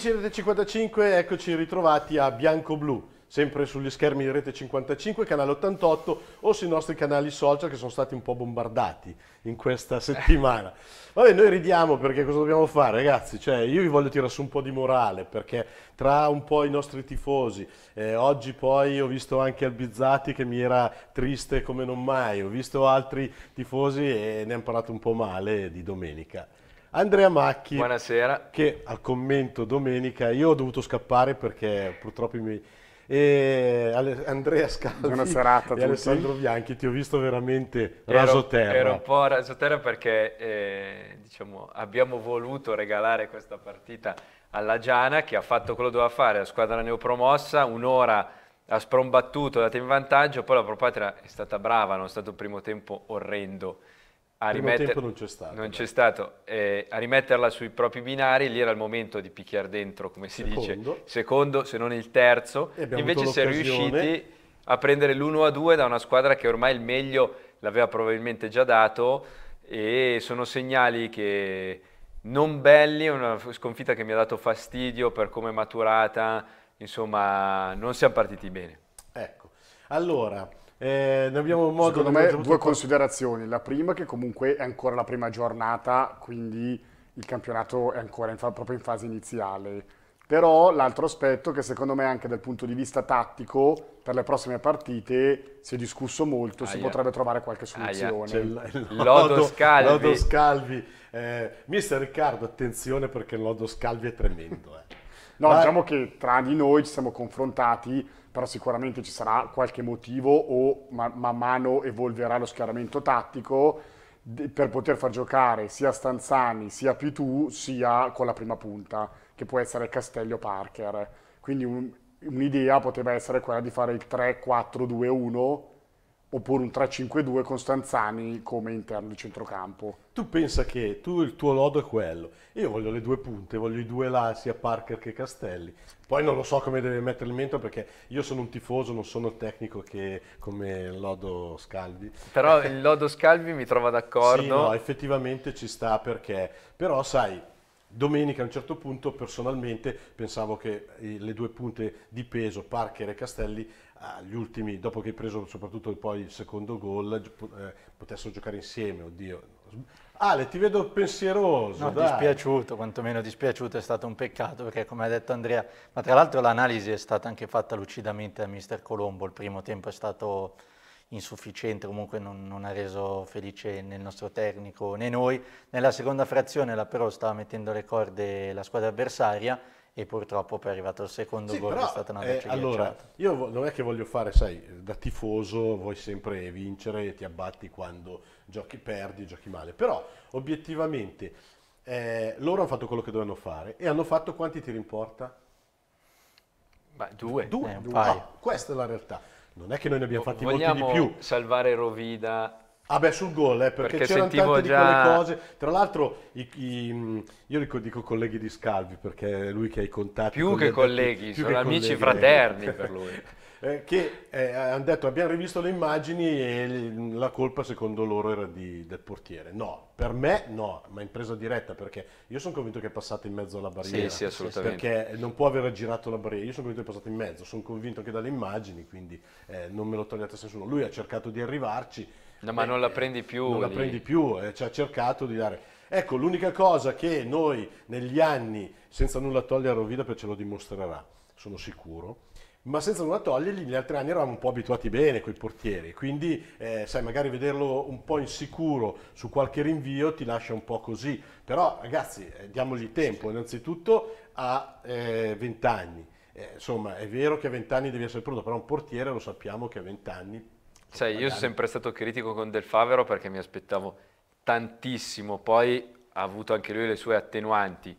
Amici di Rete 55, eccoci ritrovati a Bianco Blu, sempre sugli schermi di Rete 55, canale 88 o sui nostri canali social che sono stati un po' bombardati in questa settimana. Vabbè, noi ridiamo perché cosa dobbiamo fare, ragazzi? Cioè, io vi voglio tirare su un po' di morale perché tra un po' i nostri tifosi, eh, oggi poi ho visto anche Albizzati che mi era triste come non mai, ho visto altri tifosi e ne hanno parlato un po' male di domenica. Andrea Macchi. Buonasera. Che al commento domenica io ho dovuto scappare perché purtroppo i miei... E Andrea Scalzi Buona serata e Alessandro Bianchi, ti ho visto veramente rasoterra. Ero, ero un po' rasoterra perché eh, diciamo, abbiamo voluto regalare questa partita alla Giana che ha fatto quello che doveva fare, la squadra neopromossa, un'ora ha sprombattuto, data in vantaggio, poi la Propatria è stata brava, non è stato un primo tempo orrendo a rimettere, non c'è stato, non c'è stato eh, a rimetterla sui propri binari, lì era il momento di picchiare dentro, come si secondo. dice, secondo se non il terzo, invece si è riusciti a prendere l'1 a 2 da una squadra che ormai il meglio l'aveva probabilmente già dato e sono segnali che non belli, è una sconfitta che mi ha dato fastidio per come è maturata, insomma non siamo partiti bene. Ecco, allora eh, ne abbiamo modo Secondo me due fatto... considerazioni. La prima che comunque è ancora la prima giornata, quindi il campionato è ancora in fa- proprio in fase iniziale. Però l'altro aspetto che secondo me anche dal punto di vista tattico per le prossime partite si è discusso molto, Aia. si potrebbe trovare qualche soluzione. C'è il, il lodo, lodo Scalvi. Lodo Scalvi. Eh, mister Riccardo, attenzione perché il lodo Scalvi è tremendo. Eh. No, Ma... diciamo che tra di noi ci siamo confrontati però sicuramente ci sarà qualche motivo o man, man mano evolverà lo schieramento tattico per poter far giocare sia Stanzani, sia Pitu, sia con la prima punta, che può essere Castello Parker. Quindi un, un'idea poteva essere quella di fare il 3-4-2-1 oppure un 3-5-2 con Stanzani come interno di centrocampo. Tu pensa che tu, il tuo lodo è quello, io voglio le due punte, voglio i due là, sia Parker che Castelli, poi non lo so come deve mettere il mento perché io sono un tifoso, non sono il tecnico che come Lodo Scalvi. Però il Lodo Scalvi mi trova d'accordo. Sì, no, effettivamente ci sta perché, però sai, Domenica a un certo punto personalmente pensavo che eh, le due punte di peso, Parker e Castelli, agli ultimi, dopo che hai preso soprattutto poi il secondo gol, eh, potessero giocare insieme, oddio. Ale, ti vedo pensieroso. No, dai. dispiaciuto, quantomeno dispiaciuto, è stato un peccato perché come ha detto Andrea, ma tra l'altro l'analisi è stata anche fatta lucidamente da mister Colombo, il primo tempo è stato insufficiente, comunque non, non, ha reso felice né il nostro tecnico né noi. Nella seconda frazione la però stava mettendo le corde la squadra avversaria e purtroppo poi è arrivato il secondo sì, gol però, è stata una eh, allora, io non è che voglio fare, sai, da tifoso vuoi sempre vincere, ti abbatti quando giochi perdi, giochi male, però obiettivamente eh, loro hanno fatto quello che dovevano fare e hanno fatto quanti tiri in porta? Beh, due. Due, eh, due. No, ah, questa è la realtà non è che noi ne abbiamo fatti Vogliamo molti di più. salvare Rovida Ah beh, sul gol, eh, perché, perché c'erano tante già... di quelle cose. Tra l'altro, i, i, io dico, dico, colleghi di Scalvi, perché è lui che ha i contatti. Più che colleghi, più sono che amici colleghi. fraterni per lui. Eh, che eh, hanno detto abbiamo rivisto le immagini e la colpa secondo loro era di, del portiere. No, per me no, ma in presa diretta perché io sono convinto che è passato in mezzo alla barriera. Sì, sì, assolutamente. Perché non può aver girato la barriera, io sono convinto che è passato in mezzo, sono convinto anche dalle immagini, quindi eh, non me lo togliate a nessuno. Lui ha cercato di arrivarci. No, ma eh, non la prendi più. Non lì. la prendi più, eh, ci ha cercato di dare... Ecco, l'unica cosa che noi negli anni, senza nulla togliere a Rovida, perché ce lo dimostrerà, sono sicuro, ma senza nulla togliergli, negli altri anni eravamo un po' abituati bene con i portieri, quindi eh, sai, magari vederlo un po' insicuro su qualche rinvio ti lascia un po' così, però ragazzi eh, diamogli tempo, innanzitutto a eh, 20 anni, eh, insomma è vero che a 20 anni devi essere pronto, però un portiere lo sappiamo che a 20 anni... Cioè, magari... io sono sempre stato critico con Del Favero perché mi aspettavo tantissimo, poi ha avuto anche lui le sue attenuanti,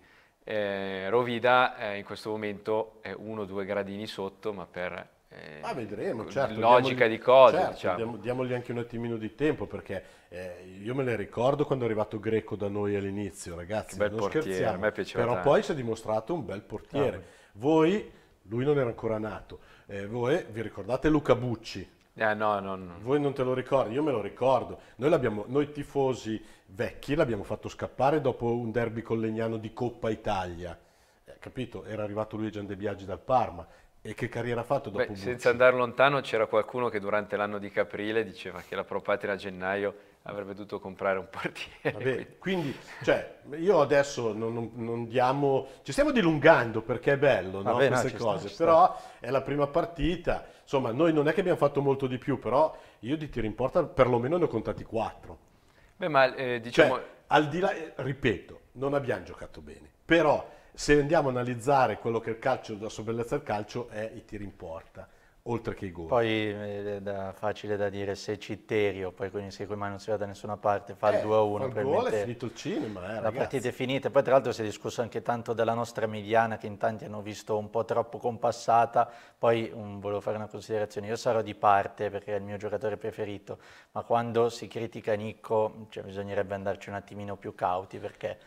eh, Rovida eh, in questo momento è uno o due gradini sotto, ma per eh, ah, vedremo, certo, logica diamogli, di cose. Certo, diciamo. diamo, diamogli anche un attimino di tempo perché eh, io me ne ricordo quando è arrivato Greco da noi all'inizio, ragazzi. Che non portiere, Però tanto. poi si è dimostrato un bel portiere. Ah, voi, lui non era ancora nato, eh, voi vi ricordate Luca Bucci? Eh, no, no, no. Voi non te lo ricordi, io me lo ricordo. Noi, noi tifosi vecchi l'abbiamo fatto scappare dopo un derby con Legnano di Coppa Italia. Eh, capito? Era arrivato lui e Gian De Biaggi dal Parma. E che carriera ha fatto dopo Beh, Senza andare lontano c'era qualcuno che durante l'anno di Caprile diceva che la Pro Patria a gennaio avrebbe dovuto comprare un portiere. Vabbè, quindi, cioè, io adesso non, non, non, diamo... Ci stiamo dilungando perché è bello, Vabbè, no, queste no, cose, sta, però sta. è la prima partita Insomma, noi non è che abbiamo fatto molto di più, però io di tiro in porta perlomeno ne ho contati quattro. Beh, ma eh, diciamo... Cioè, al di là, eh, ripeto, non abbiamo giocato bene, però se andiamo a analizzare quello che è il calcio, la sua bellezza del calcio è i tiri in porta oltre che i gol. Poi è eh, da, facile da dire, se Citterio, poi quindi se mai non si va da nessuna parte, fa eh, il 2-1. Il gol è finito il cinema, eh, La ragazzi. partita è finita, poi tra l'altro si è discusso anche tanto della nostra Emiliana che in tanti hanno visto un po' troppo compassata, poi um, volevo fare una considerazione, io sarò di parte perché è il mio giocatore preferito, ma quando si critica Nicco cioè, bisognerebbe andarci un attimino più cauti perché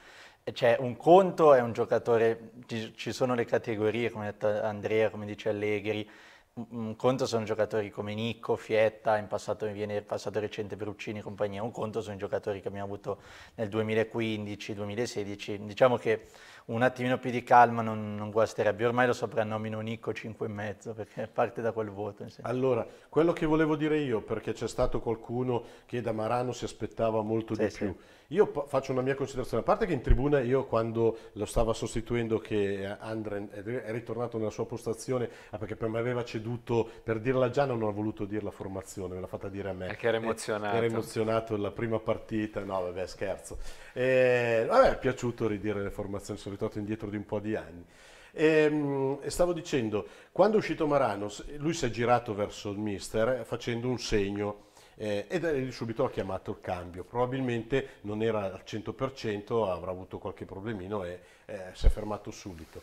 eh, cioè, un conto è un giocatore, ci sono le categorie, come ha detto Andrea, come dice Allegri, un conto sono giocatori come Nicco, Fietta, in passato, mi viene passato recente Peruccini e compagnia, un conto sono giocatori che abbiamo avuto nel 2015, 2016, diciamo che un attimino più di calma non, non guasterebbe. Ormai lo soprannomino Nico 5 e mezzo perché parte da quel voto. Insomma. Allora, quello che volevo dire io, perché c'è stato qualcuno che da Marano si aspettava molto sì, di sì. più. Io faccio una mia considerazione, a parte che in tribuna io quando lo stava sostituendo che eh, Andren è ritornato nella sua postazione, ah, perché per me aveva ceduto, per dirla già non ha voluto dire la formazione, me l'ha fatta dire a me. Perché era emozionato. Era emozionato la prima partita, no vabbè scherzo. E, eh, vabbè è piaciuto ridire le formazioni, sono ritornato indietro di un po' di anni. Ehm, e, stavo dicendo, quando è uscito Marano, lui si è girato verso il mister eh, facendo un segno eh, e subito ha chiamato il cambio. Probabilmente non era al 100%, avrà avuto qualche problemino e eh, si è fermato subito.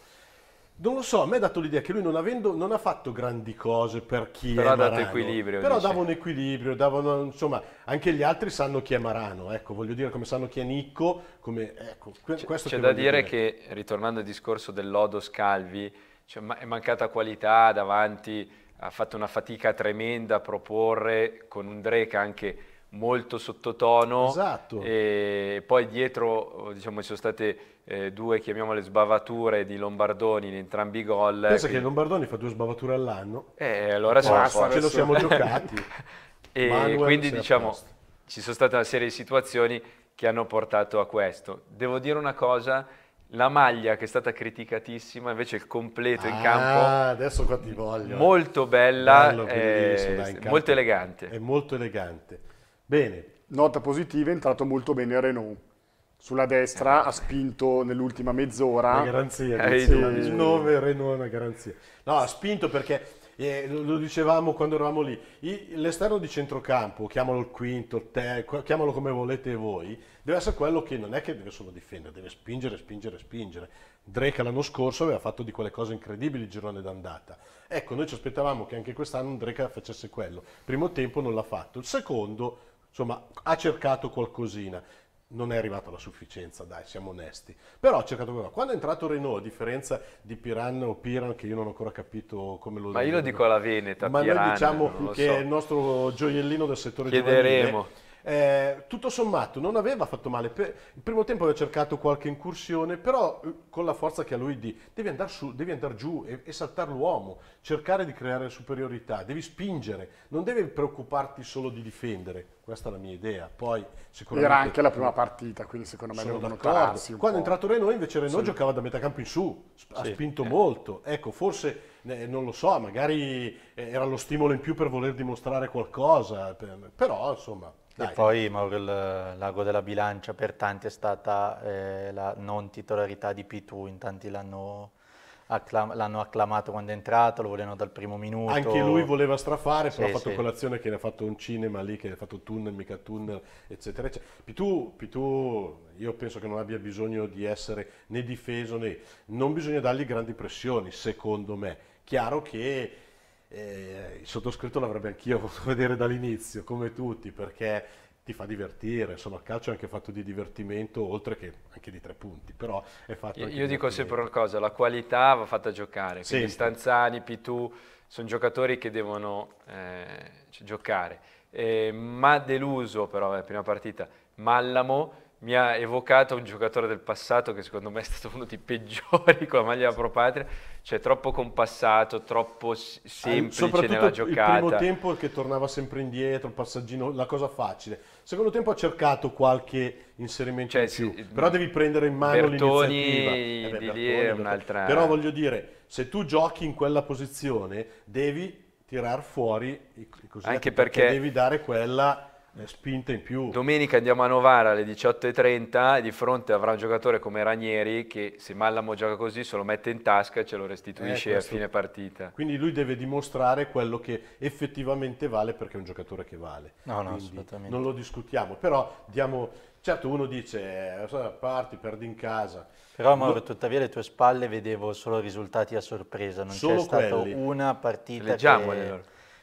Non lo so, a me ha dato l'idea che lui non, avendo, non ha fatto grandi cose per chi però è Marano. Però ha dato equilibrio. Però dice. dava un equilibrio, davano, insomma, anche gli altri sanno chi è Marano, ecco, voglio dire come sanno chi è Nicco, come, ecco, questo C'è da dire, dire che, ritornando al discorso del Lodo Scalvi, cioè, è mancata qualità davanti, ha fatto una fatica tremenda a proporre con un Drake anche molto sottotono. Esatto. E poi dietro, diciamo, ci sono state eh, due, chiamiamole sbavature di Lombardoni in entrambi i gol. Pensa quindi... che Lombardoni fa due sbavature all'anno. Eh, allora siamo Basta, ce lo siamo giocati. e Manuel quindi diciamo, ci sono state una serie di situazioni che hanno portato a questo. Devo dire una cosa, la maglia che è stata criticatissima, invece il completo ah, in campo. adesso qua ti voglio. Molto bella, Bello, eh, molto elegante. È molto elegante. Bene. Nota positiva, è entrato molto bene a Renault sulla destra ha spinto nell'ultima mezz'ora. Una garanzia, eh, sì, 9 Renault è una garanzia. No, ha spinto perché eh, lo dicevamo quando eravamo lì, I, l'esterno di centrocampo, chiamalo il quinto, il terzo, chiamalo come volete voi, deve essere quello che non è che deve solo difendere, deve spingere, spingere, spingere. Drake l'anno scorso aveva fatto di quelle cose incredibili il girone d'andata. Ecco, noi ci aspettavamo che anche quest'anno Drake facesse quello. Primo tempo non l'ha fatto, il secondo insomma ha cercato qualcosina non è arrivato alla sufficienza, dai, siamo onesti. Però ho cercato qualcosa. Quando è entrato Renault, a differenza di Piran o Piran, che io non ho ancora capito come lo Ma io lo dico alla Veneta, Ma Piran, noi diciamo che so. è il nostro gioiellino del settore Chiederemo. giovanile eh, tutto sommato non aveva fatto male. Per, il primo tempo aveva cercato qualche incursione, però eh, con la forza che ha lui di devi andare su, devi andare giù e, e saltare l'uomo, cercare di creare superiorità, devi spingere, non devi preoccuparti solo di difendere. Questa è la mia idea. Poi sicuramente era anche la prima partita, quindi secondo me devono pararsi. Quando è entrato Renault invece Renault sì. giocava da metà campo in su, ha sì. spinto eh. molto. Ecco, forse eh, non lo so, magari eh, era lo stimolo in più per voler dimostrare qualcosa, però insomma dai. E poi Mauro, il l'ago della bilancia per tanti è stata eh, la non titolarità di P2, in tanti l'hanno acclam acclamato quando è entrato, lo volevano dal primo minuto. Anche lui voleva strafare, però sì, ha fatto sì. colazione che ne ha fatto un cinema lì, che ne ha fatto tunnel, mica tunnel, eccetera, eccetera. P2, P2, io penso che non abbia bisogno di essere né difeso né... Non bisogna dargli grandi pressioni, secondo me. Chiaro che eh, il sottoscritto l'avrebbe anch'io potuto vedere dall'inizio, come tutti, perché ti fa divertire, insomma il calcio è anche fatto di divertimento, oltre che anche di tre punti, però è fatto... Io, io dico sempre una cosa, la qualità va fatta giocare, quindi sì. Stanzani, Pitu, sono giocatori che devono eh, giocare, eh, ma deluso però, è eh, la prima partita, Mallamo mi ha evocato un giocatore del passato che secondo me è stato uno dei peggiori con la maglia della pro patria, cioè troppo compassato, troppo eh, semplice nella giocata. Il primo tempo che tornava sempre indietro, il passaggino, la cosa facile. Secondo tempo ha cercato qualche inserimento cioè, in più, sì, però devi prendere in mano Bertoni, l'iniziativa. Eh beh, Bertoni, un'altra... Però voglio dire, se tu giochi in quella posizione, devi tirar fuori così, cosiddetti, Anche perché, perché devi dare quella spinta in più. Domenica andiamo a Novara alle 18.30 e di fronte avrà un giocatore come Ranieri che se Mallamo gioca così se lo mette in tasca e ce lo restituisce eh, a fine partita. Quindi lui deve dimostrare quello che effettivamente vale perché è un giocatore che vale. No, no, Quindi assolutamente. Non lo discutiamo, però diamo... Certo uno dice eh, parti, perdi in casa. Però Mauro, tuttavia alle tue spalle vedevo solo risultati a sorpresa, non c'è stata una partita Leggiamole che... allora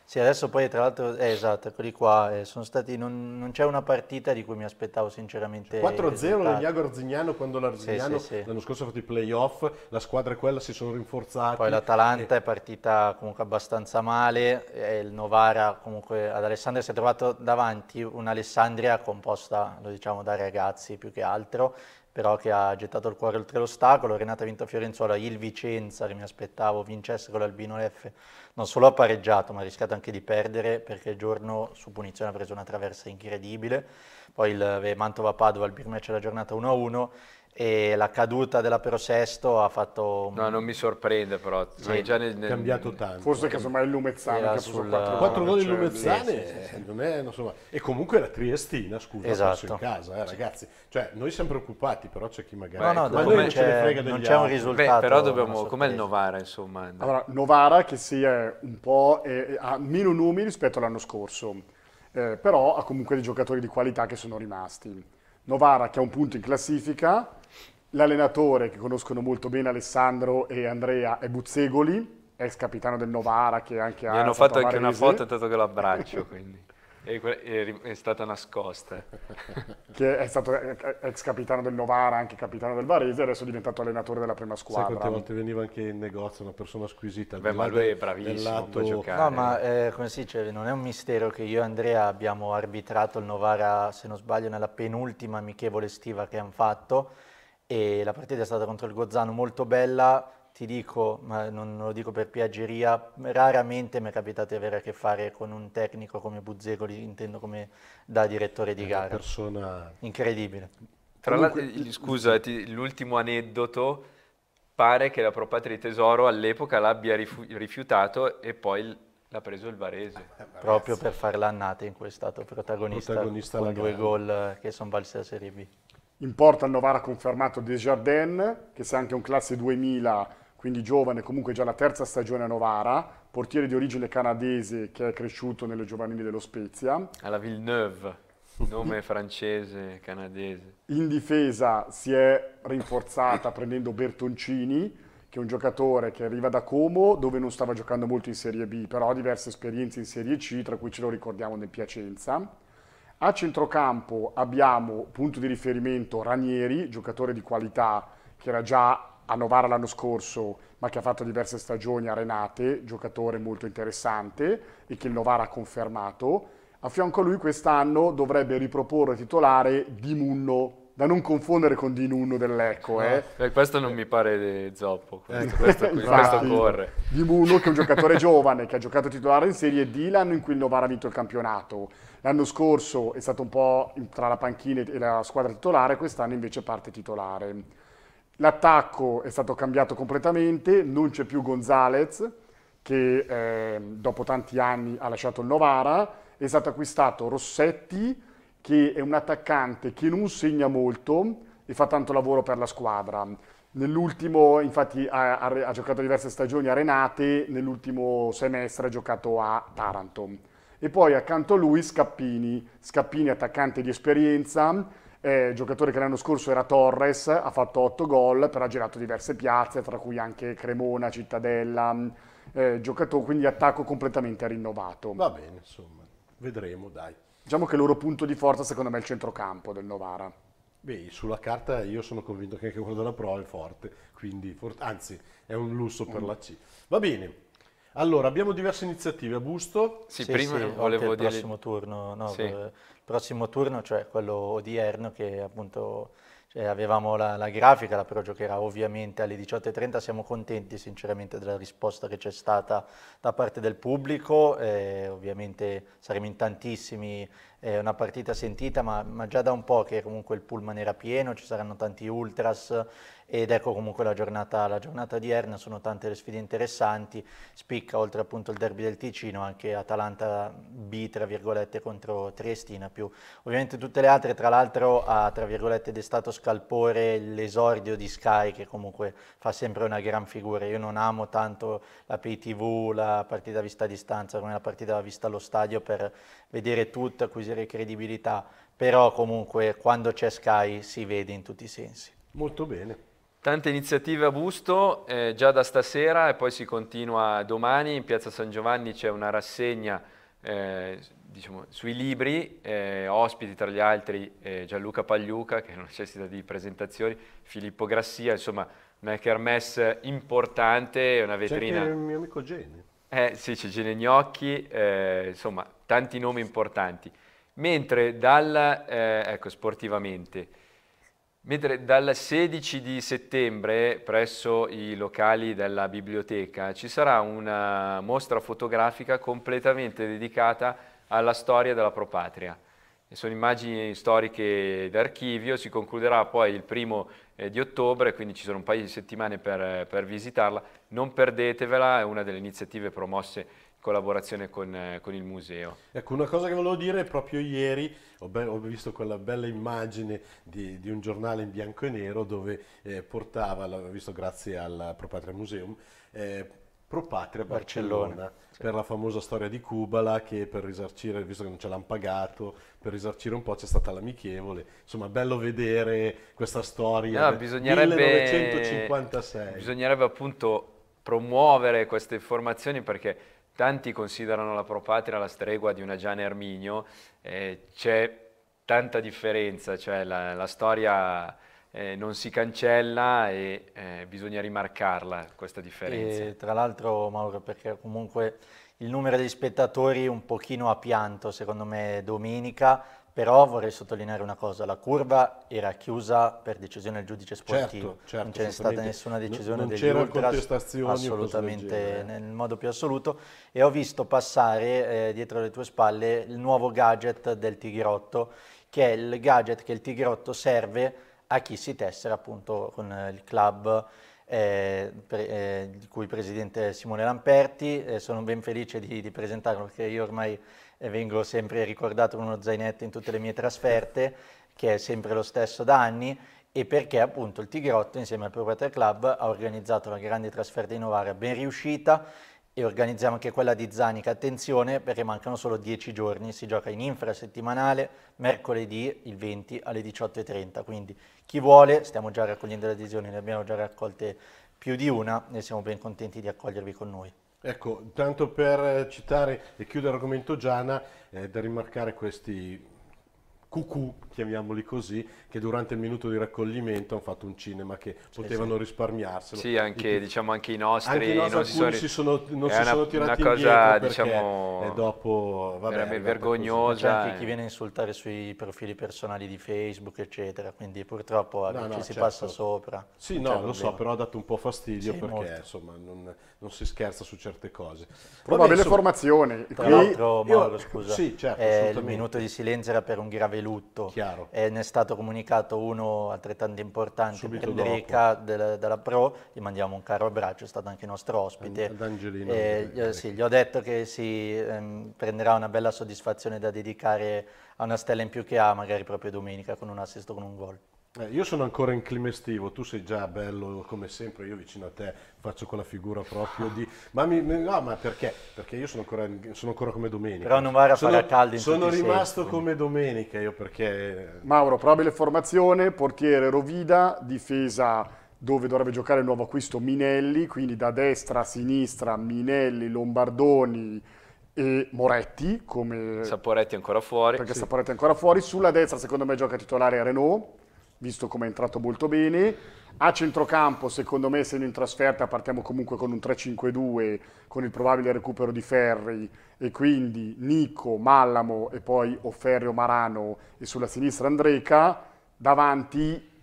sì, adesso poi tra l'altro, eh, esatto, quelli qua, eh, sono stati, non, non c'è una partita di cui mi aspettavo sinceramente 4-0 l'Ignago Arzignano quando l'Arzignano sì, sì, l'anno scorso ha fatto i playoff, la squadra e quella si sono rinforzati. Poi l'Atalanta e... è partita comunque abbastanza male, e eh, il Novara comunque ad Alessandria si è trovato davanti un'Alessandria composta, lo diciamo, da ragazzi più che altro, però che ha gettato il cuore oltre l'ostacolo, Renata ha vinto a Fiorenzuola, il Vicenza che mi aspettavo vincesse con l'Albino F, non solo ha pareggiato ma ha rischiato anche di perdere perché il giorno su punizione ha preso una traversa incredibile, poi il eh, Mantova-Padova, il Birmeccia la giornata 1-1 e la caduta della Sesto ha fatto... No, non mi sorprende però, sì. Cioè, già nel, nel... cambiato tanto. Forse casomai il Lumezzane che ha sul... 4 gol il Lumezzane, sì, sì, eh, non è, insomma... e comunque la Triestina, scusa, esatto. in casa, eh, ragazzi. Cioè, noi siamo preoccupati, però c'è chi magari... No, no, ecco, Ma noi non ce ne frega degli Non c'è un risultato. Beh, però dobbiamo... Com'è il Novara, insomma? Allora, Novara che si è un po'... ha meno nomi rispetto all'anno scorso, eh, però ha comunque dei giocatori di qualità che sono rimasti. Novara che ha un punto in classifica L'allenatore che conoscono molto bene Alessandro e Andrea è Buzzegoli, ex capitano del Novara che anche ha... Mi hanno fatto anche una foto tanto che l'abbraccio, quindi è, stata nascosta. che è stato ex capitano del Novara, anche capitano del Varese, adesso è diventato allenatore della prima squadra. Sai quante volte veniva anche in negozio, una persona squisita. Beh, ma lui è bravissimo lato... giocare. No, ma eh, come si dice, non è un mistero che io e Andrea abbiamo arbitrato il Novara, se non sbaglio, nella penultima amichevole estiva che hanno fatto e la partita è stata contro il Gozzano molto bella, ti dico, ma non lo dico per piaggeria, raramente mi è capitato di avere a che fare con un tecnico come Buzzegoli, intendo come da direttore di gara. Una persona... Incredibile. Tra l'altro, scusa, l'ultimo aneddoto pare che la Pro Patria di Tesoro all'epoca l'abbia rifiutato e poi l'ha preso il Varese. Eh, Proprio per fare l'annata in cui è stato protagonista, protagonista con due gol che sono valsi alla Serie B. In porta il Novara confermato Desjardins, che sa anche un classe 2000, quindi giovane, comunque già la terza stagione a Novara, portiere di origine canadese che è cresciuto nelle giovanili dello Spezia. Alla Villeneuve, nome francese, canadese. In difesa si è rinforzata prendendo Bertoncini, che è un giocatore che arriva da Como, dove non stava giocando molto in Serie B, però ha diverse esperienze in Serie C, tra cui ce lo ricordiamo nel Piacenza a centrocampo abbiamo punto di riferimento Ranieri, giocatore di qualità che era già a Novara l'anno scorso, ma che ha fatto diverse stagioni a Renate, giocatore molto interessante e che il Novara ha confermato. A fianco a lui quest'anno dovrebbe riproporre titolare Di Munno, da non confondere con Din 1 dell'Ecco. Eh. Eh, questo non mi pare zoppo, questo, eh, questo, questo esatto. corre. Din 1 che è un giocatore giovane, che ha giocato titolare in Serie D l'anno in cui il Novara ha vinto il campionato. L'anno scorso è stato un po' tra la panchina e la squadra titolare, quest'anno invece parte titolare. L'attacco è stato cambiato completamente, non c'è più Gonzalez che ehm, dopo tanti anni ha lasciato il Novara, è stato acquistato Rossetti, che è un attaccante che non segna molto e fa tanto lavoro per la squadra. Nell'ultimo, infatti, ha, ha, giocato diverse stagioni a Renate, nell'ultimo semestre ha giocato a Taranto. E poi accanto a lui Scappini, Scappini attaccante di esperienza, eh, giocatore che l'anno scorso era Torres, ha fatto 8 gol, però ha girato diverse piazze, tra cui anche Cremona, Cittadella, eh, giocatore, quindi attacco completamente rinnovato. Va bene, insomma, vedremo, dai. Diciamo che il loro punto di forza secondo me è il centrocampo del Novara. Beh, sulla carta io sono convinto che anche quello della Pro è forte, quindi for- anzi è un lusso per mm. la C. Va bene. Allora, abbiamo diverse iniziative a Busto. Sì, sì prima sì, volevo dire... Il prossimo turno, no, sì. il prossimo turno, cioè quello odierno che appunto cioè, avevamo la, la, grafica, la però giocherà ovviamente alle 18.30, siamo contenti sinceramente della risposta che c'è stata da parte del pubblico, eh, ovviamente saremo in tantissimi, è eh, una partita sentita ma, ma, già da un po' che comunque il pullman era pieno, ci saranno tanti ultras, ed ecco comunque la giornata, la giornata odierna, sono tante le sfide interessanti, spicca oltre appunto il derby del Ticino anche Atalanta B tra virgolette contro Triestina più ovviamente tutte le altre, tra l'altro ha tra virgolette destato scalpore l'esordio di Sky che comunque fa sempre una gran figura, io non amo tanto la PTV, la partita vista a distanza come la partita vista allo stadio per vedere tutto, acquisire credibilità, però comunque quando c'è Sky si vede in tutti i sensi. Molto bene. Tante iniziative a Busto, eh, già da stasera e poi si continua domani. In Piazza San Giovanni c'è una rassegna eh, diciamo, sui libri, eh, ospiti tra gli altri eh, Gianluca Pagliuca, che non necessita di presentazioni, Filippo Grassia, insomma una kermesse importante, una vetrina. C'è il mio amico Gene. Eh sì, c'è Gene Gnocchi, eh, insomma tanti nomi importanti. Mentre dal, eh, ecco, sportivamente... Mentre dal 16 di settembre presso i locali della biblioteca ci sarà una mostra fotografica completamente dedicata alla storia della propatria. Sono immagini storiche d'archivio, si concluderà poi il primo eh, di ottobre, quindi ci sono un paio di settimane per, eh, per visitarla. Non perdetevela, è una delle iniziative promosse collaborazione con, eh, con, il museo. Ecco, una cosa che volevo dire, proprio ieri ho, be- ho visto quella bella immagine di, di, un giornale in bianco e nero dove eh, portava, l'ho visto grazie al Propatria Museum, eh, Propatria Barcellona, Barcellona sì. per la famosa storia di Cubala che per risarcire, visto che non ce l'hanno pagato, per risarcire un po' c'è stata l'amichevole. Insomma, bello vedere questa storia. No, bisognerebbe, 1956. Bisognerebbe appunto promuovere queste informazioni perché Tanti considerano la Propatria la stregua di una Gianni Erminio, eh, c'è tanta differenza, cioè la, la storia eh, non si cancella e eh, bisogna rimarcarla questa differenza. E, tra l'altro Mauro, perché comunque il numero di spettatori un pochino ha pianto secondo me domenica però vorrei sottolineare una cosa, la curva era chiusa per decisione del giudice sportivo, certo, certo, non c'è stata nessuna decisione non degli ultras, assolutamente nel modo più assoluto, e ho visto passare eh, dietro le tue spalle il nuovo gadget del Tigrotto, che è il gadget che il Tigrotto serve a chi si tessera appunto con eh, il club eh, pre, eh, di cui il presidente Simone Lamperti, sono ben felice di, di presentarlo perché io ormai e vengo sempre ricordato con uno zainetto in tutte le mie trasferte, che è sempre lo stesso da anni, e perché appunto il Tigrotto insieme al Proprietary Club ha organizzato una grande trasferta in Novara ben riuscita e organizziamo anche quella di Zanica. Attenzione perché mancano solo 10 giorni, si gioca in infrasettimanale mercoledì il 20 alle 18.30, quindi chi vuole, stiamo già raccogliendo le adesioni, ne abbiamo già raccolte più di una e siamo ben contenti di accogliervi con noi. Ecco, tanto per eh, citare e chiudere l'argomento Giana, è eh, da rimarcare questi cucù, chiamiamoli così, che durante il minuto di raccoglimento hanno fatto un cinema che potevano sì, risparmiarselo. Sì, anche, e, diciamo, anche i nostri, anche i nostri non si sono, si sono, non si una, sono tirati una cosa, perché diciamo, dopo, vabbè, veramente vergognosa. anche chi viene a insultare sui profili personali di Facebook, eccetera, quindi purtroppo no, no, ci certo. si passa sopra. Sì, no, lo so, però ha dato un po' fastidio sì, perché molto. insomma non, non, si scherza su certe cose. Probabile formazione. Tra l'altro, Mauro, scusa, sì, certo, eh, il minuto di silenzio era per un grave lutto. Chiaro. E ne è stato comunicato uno altrettanto importante, Subito Enrica della, della, Pro, gli mandiamo un caro abbraccio, è stato anche il nostro ospite. Ad Angelino. E, eh, sì, gli ho detto che si ehm, prenderà una bella soddisfazione da dedicare a una stella in più che ha, magari proprio domenica, con un assist con un gol. Eh, io sono ancora in clima estivo, tu sei già bello come sempre, io vicino a te faccio quella figura proprio di... Ma, mi, no, ma perché? Perché io sono ancora, sono ancora come domenica. Però non vai a fare a caldo in Sono rimasto senso, come domenica io perché... Mauro, probabile formazione, portiere Rovida, difesa dove dovrebbe giocare il nuovo acquisto Minelli, quindi da destra a sinistra Minelli, Lombardoni, e Moretti come Saporetti ancora fuori perché sì. Saporetti ancora fuori sulla destra secondo me gioca titolare Renault visto come è entrato molto bene. A centrocampo, secondo me, essendo in trasferta, partiamo comunque con un 3-5-2, con il probabile recupero di Ferri, e quindi Nico, Mallamo e poi Offerio Marano e sulla sinistra Andreca. Davanti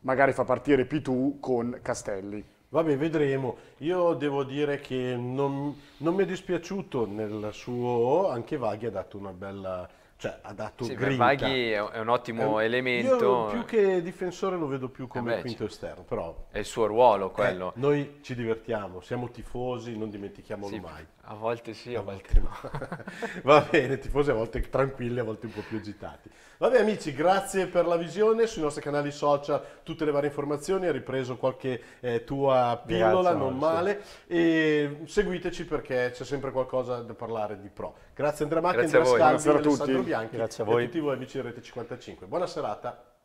magari fa partire Pitu con Castelli. Vabbè, vedremo. Io devo dire che non, non mi è dispiaciuto nel suo... Anche Vaghi ha dato una bella cioè, ha dato sì, grinta. Maghi è un ottimo è, eh, elemento. Io più che difensore lo vedo più come Invece, eh quinto esterno, però... È il suo ruolo eh, quello. Eh, noi ci divertiamo, siamo tifosi, non dimentichiamolo sì, mai. A volte sì, a, a volte, volte, no. Va bene, tifosi a volte tranquilli, a volte un po' più agitati. Vabbè amici, grazie per la visione, sui nostri canali social tutte le varie informazioni, hai ripreso qualche eh, tua pillola, grazie, non male, sì. e seguiteci perché c'è sempre qualcosa da parlare di pro. Grazie Andrea Macchi, Andrea Scalzi, Alessandro Bianchi, Grazie a voi. e a tutti voi amici di Rete 55. Buona serata.